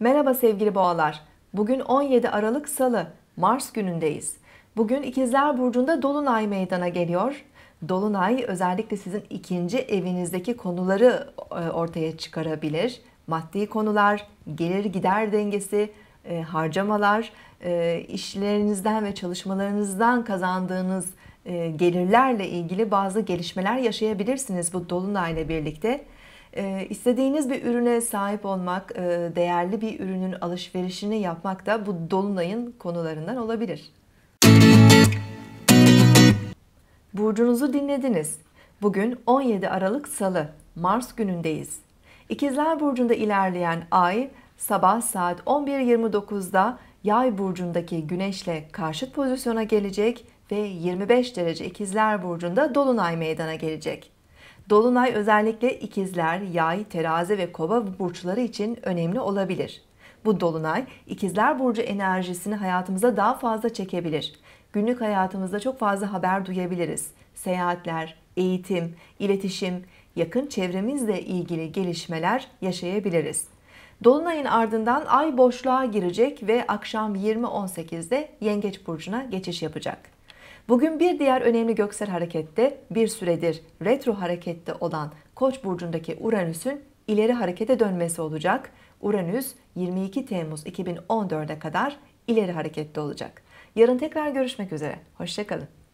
Merhaba sevgili boğalar. Bugün 17 Aralık Salı, Mars günündeyiz. Bugün İkizler Burcu'nda Dolunay meydana geliyor. Dolunay özellikle sizin ikinci evinizdeki konuları e, ortaya çıkarabilir. Maddi konular, gelir gider dengesi, e, harcamalar, e, işlerinizden ve çalışmalarınızdan kazandığınız gelirlerle ilgili bazı gelişmeler yaşayabilirsiniz bu dolunay ile birlikte. E, istediğiniz bir ürüne sahip olmak, e, değerli bir ürünün alışverişini yapmak da bu dolunayın konularından olabilir. Burcunuzu dinlediniz. Bugün 17 Aralık Salı, Mars günündeyiz. İkizler Burcu'nda ilerleyen ay sabah saat 11.29'da Yay burcundaki Güneş'le karşıt pozisyona gelecek ve 25 derece İkizler burcunda dolunay meydana gelecek. Dolunay özellikle ikizler, yay, terazi ve kova burçları için önemli olabilir. Bu dolunay ikizler burcu enerjisini hayatımıza daha fazla çekebilir. Günlük hayatımızda çok fazla haber duyabiliriz. Seyahatler, eğitim, iletişim, yakın çevremizle ilgili gelişmeler yaşayabiliriz. Dolunayın ardından ay boşluğa girecek ve akşam 20.18'de Yengeç burcuna geçiş yapacak. Bugün bir diğer önemli göksel harekette bir süredir retro harekette olan Koç burcundaki Uranüs'ün ileri harekete dönmesi olacak. Uranüs 22 Temmuz 2014'e kadar ileri harekette olacak. Yarın tekrar görüşmek üzere. Hoşçakalın.